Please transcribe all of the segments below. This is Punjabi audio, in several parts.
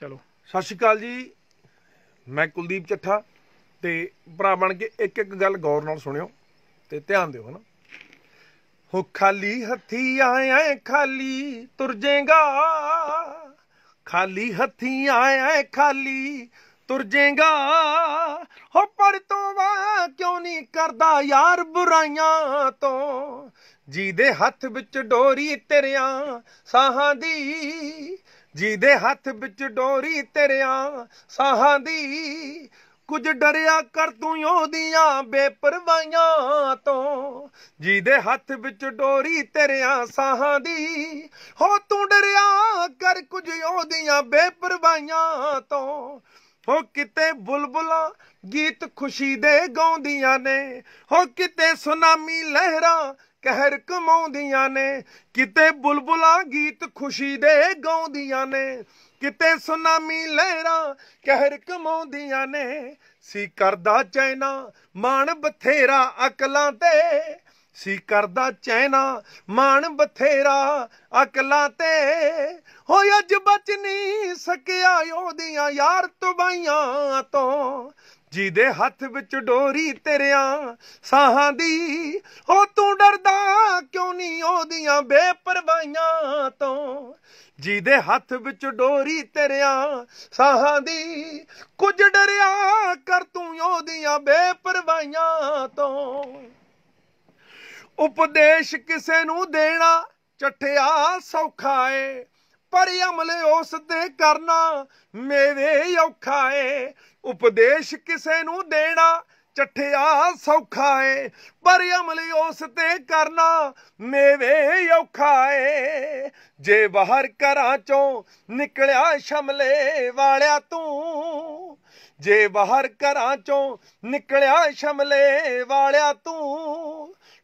ਚਲੋ ਸਤਿ ਸ਼੍ਰੀ ਅਕਾਲ ਜੀ ਮੈਂ ਕੁਲਦੀਪ ਚੱਠਾ ਤੇ ਭਰਾ ਬਣ ਕੇ ਇੱਕ ਇੱਕ ਗੱਲ ਗੌਰ ਨਾਲ ਸੁਣਿਓ ਤੇ ਧਿਆਨ ਦਿਓ ਹਨਾ ਹੋ ਖਾਲੀ ਹੱਥੀ ਆਇਆ ਖਾਲੀ ਤੁਰ ਜੇਗਾ ਖਾਲੀ ਹੱਥੀ ਆਇਆ ਖਾਲੀ ਤੁਰ ਜੇਗਾ ਹੋ ਪਰ ਤੋਂ ਵਾ ਕਿਉਂ ਨਹੀਂ ਕਰਦਾ ਯਾਰ ਬੁਰਾਈਆਂ ਤੋਂ ਜੀ ਦੇ ਹੱਥ ਵਿੱਚ ਡੋਰੀ ਤੇਰਿਆਂ ਸਾਹਾਂ ਦੀ ਜਿਹਦੇ ਹੱਥ ਵਿੱਚ ਡੋਰੀ ਤੇਰਿਆਂ ਸਾਹਾਂ ਦੀ ਕੁਝ ਡਰਿਆ ਕਰ ਤੂੰ ਉਹਦੀਆਂ ਬੇਪਰਵਾਹੀਆਂ ਤੋਂ ਜਿਹਦੇ ਹੱਥ ਵਿੱਚ ਡੋਰੀ ਤੇਰਿਆਂ ਸਾਹਾਂ ਦੀ ਹੋ ਤੂੰ ਡਰਿਆ ਕਰ ਕੁਝ ਉਹਦੀਆਂ ਬੇਪਰਵਾਹੀਆਂ ਤੋਂ ਹੋ ਕਿਤੇ ਬੁਲਬੁਲਾਂ ਗੀਤ ਖੁਸ਼ੀ ਦੇ ਗਾਉਂਦੀਆਂ ਨੇ ਹੋ ਕਿਤੇ ਸੁਨਾਮੀ ਲਹਿਰਾਂ ਕਹਿਰ ਕਮਾਉਂਦੀਆਂ ਨੇ ਕਿਤੇ ਬੁਲਬੁਲਾਂ ਗੀਤ ਖੁਸ਼ੀ ਦੇ ਗਾਉਂਦੀਆਂ ਨੇ ਕਿਤੇ ਸੁਨਾਮੀ ਲਹਿਰਾਂ ਕਹਿਰ ਕਮਾਉਂਦੀਆਂ ਨੇ ਸੀ ਕਰਦਾ ਚੈਨਾ ਮਾਨ ਬਥੇਰਾ ਅਕਲਾਂ ਤੇ ਸੀ ਕਰਦਾ ਚੈਨਾ ਮਾਨ ਬਥੇਰਾ ਅਕਲਾਂ ਤੇ ਹੋਇ ਅਜ ਬਚ ਨਹੀਂ ਸਕਿਆ ਉਹਦੀਆਂ ਯਾਰ ਤਬਾਈਆਂ ਤੋਂ ਜਿਹਦੇ ਹੱਥ ਵਿੱਚ ਡੋਰੀ ਤੇਰਿਆਂ ਸਾਹਾਂ ਦੀ ਹੋ ਤੂੰ ਡਰਦਾ ਕਿਉਂ ਨਹੀਂ ਉਹਦੀਆਂ ਬੇਪਰਵਾਹੀਆਂ ਤੋਂ ਜਿਹਦੇ ਹੱਥ ਵਿੱਚ ਡੋਰੀ ਤੇਰਿਆਂ ਸਾਹਾਂ ਦੀ ਕੁਝ ਡਰਿਆ ਕਰ ਤੂੰ ਉਹਦੀਆਂ ਬੇਪਰਵਾਹੀਆਂ ਤੋਂ ਉਪਦੇਸ਼ ਕਿਸੇ ਨੂੰ ਦੇਣਾ ਚੱਠਿਆ ਸੌਖਾ ਏ ਪਰ ਅਮਲ ਉਸ ਤੇ ਕਰਨਾ ਮੇਰੇ ਔਖਾ ਏ ਉਪਦੇਸ਼ ਕਿਸੇ ਨੂੰ ਦੇਣਾ ਚੱਠਿਆ ਸੌਖਾ ਏ ਪਰ ਅਮਲ ਉਸ ਤੇ ਕਰਨਾ ਮੇਰੇ ਔਖਾ ਏ ਜੇ ਬਾਹਰ ਘਰਾਂ ਚੋਂ ਨਿਕਲਿਆ ਸ਼ਮਲੇ ਵਾਲਿਆ ਤੂੰ ਜੇ ਬਾਹਰ ਘਰਾਂ ਚੋਂ ਨਿਕਲਿਆ ਸ਼ਮਲੇ ਵਾਲਿਆ ਤੂੰ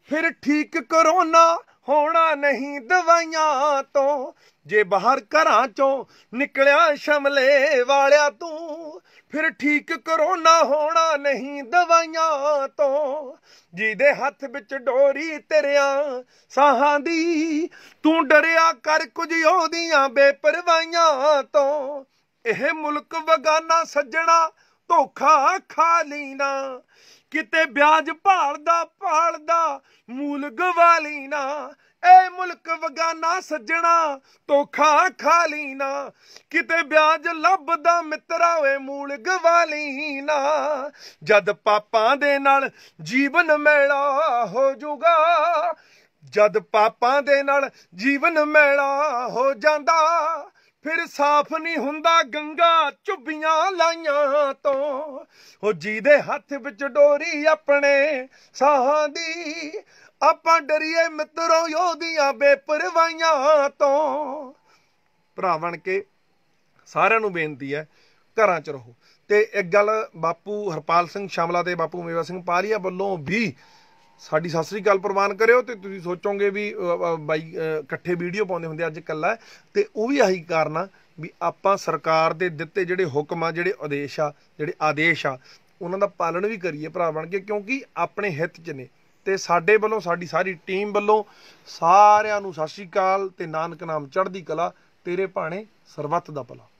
ਫਿਰ ਠੀਕ ਕਰੋਨਾ ਹੋਣਾ ਨਹੀਂ ਦਵਾਈਆਂ ਤੋਂ ਜੇ ਬਾਹਰ ਘਰਾਂ ਚੋਂ ਨਿਕਲਿਆ ਸ਼ਮਲੇ ਵਾਲਿਆ ਤੂੰ ਫਿਰ ਠੀਕ ਕਰੋਨਾ ਹੋਣਾ ਨਹੀਂ ਦਵਾਈਆਂ ਤੋਂ ਜਿਹਦੇ ਹੱਥ ਵਿੱਚ ਡੋਰੀ ਤੇਰਿਆਂ ਸਾਹਾਂ ਦੀ ਤੂੰ ਡਰਿਆ ਕਰ ਕੁਝ ਉਹਦੀਆਂ ਬੇਪਰਵਾਹੀਆਂ ਤੋਂ ਇਹ ਮੁਲਕ ਵਗਾਨਾ ਸੱਜਣਾ ਧੋਖਾ ਖਾ ਲੈਣਾ ਕਿਤੇ ਵਿਆਜ ਭਾਲਦਾ ਭਾਲਦਾ ਮੂਲ ਗਵਾ ਲੈਣਾ ਏ ਮੁਲਕ ਵਗਾਨਾ ਸੱਜਣਾ ਧੋਖਾ ਖਾ ਲੈਣਾ ਕਿਤੇ ਵਿਆਜ ਲੱਭਦਾ ਮਿੱਤਰਾ ਓਏ ਮੂਲ ਗਵਾ ਲੈਣਾ ਜਦ ਪਾਪਾਂ ਦੇ ਨਾਲ ਜੀਵਨ ਮੇਲਾ ਹੋ ਜੂਗਾ ਜਦ ਪਾਪਾਂ ਦੇ ਨਾਲ ਜੀਵਨ ਮੇਲਾ ਹੋ ਜਾਂਦਾ ਫਿਰ ਸਾਫ਼ ਨਹੀਂ ਹੁੰਦਾ ਗੰਗਾ ਚੁੱਭੀਆਂ ਲਾਈਆਂ ਤੋਂ ਉਹ ਜਿਹਦੇ ਹੱਥ ਵਿੱਚ ਡੋਰੀ ਆਪਣੇ ਸਾਹਾਂ ਦੀ ਆਪਾਂ ਡਰੀਏ ਮਿੱਤਰੋ ਯੋਧੀਆਂ ਬੇਪਰਵਾਹੀਆਂ ਤੋਂ ਭਰਾਵਣ ਕੇ ਸਾਰਿਆਂ ਨੂੰ ਬੇਨਤੀ ਹੈ ਘਰਾਂ 'ਚ ਰਹੋ ਤੇ ਇੱਕ ਗੱਲ ਬਾਪੂ ਹਰਪਾਲ ਸਿੰਘ ਸ਼ਾਮਲਾ ਦੇ ਬਾਪੂ ਮੇਵਾ ਸਿੰਘ ਪਾਲੀਆ ਵੱਲੋਂ ਵੀ ਸਾਡੀ ਸਤਿ ਸ੍ਰੀ ਅਕਾਲ ਪ੍ਰਵਾਨ ਕਰਿਓ ਤੇ ਤੁਸੀਂ ਸੋਚੋਗੇ ਵੀ ਬਾਈ ਇਕੱਠੇ ਵੀਡੀਓ ਪਾਉਂਦੇ ਹੁੰਦੇ ਅੱਜ ਕੱਲਾ ਤੇ ਉਹ ਵੀ ਆਹੀ ਕਾਰਨ ਆ ਵੀ ਆਪਾਂ ਸਰਕਾਰ ਦੇ ਦਿੱਤੇ ਜਿਹੜੇ ਹੁਕਮ ਆ ਜਿਹੜੇ ਆਦੇਸ਼ ਆ ਜਿਹੜੇ ਆਦੇਸ਼ ਆ ਉਹਨਾਂ ਦਾ ਪਾਲਣ ਵੀ ਕਰੀਏ ਭਰਾ ਬਣ ਕੇ ਕਿਉਂਕਿ ਆਪਣੇ ਹਿੱਤ 'ਚ ਨੇ ਤੇ ਸਾਡੇ ਵੱਲੋਂ ਸਾਡੀ ਸਾਰੀ ਟੀਮ ਵੱਲੋਂ ਸਾਰਿਆਂ ਨੂੰ ਸਤਿ ਸ੍ਰੀ ਅਕਾਲ ਤੇ ਨਾਨਕ ਨਾਮ ਚੜ੍ਹਦੀ ਕਲਾ ਤੇਰੇ ਭਾਣੇ ਸਰਬੱਤ ਦਾ ਭਲਾ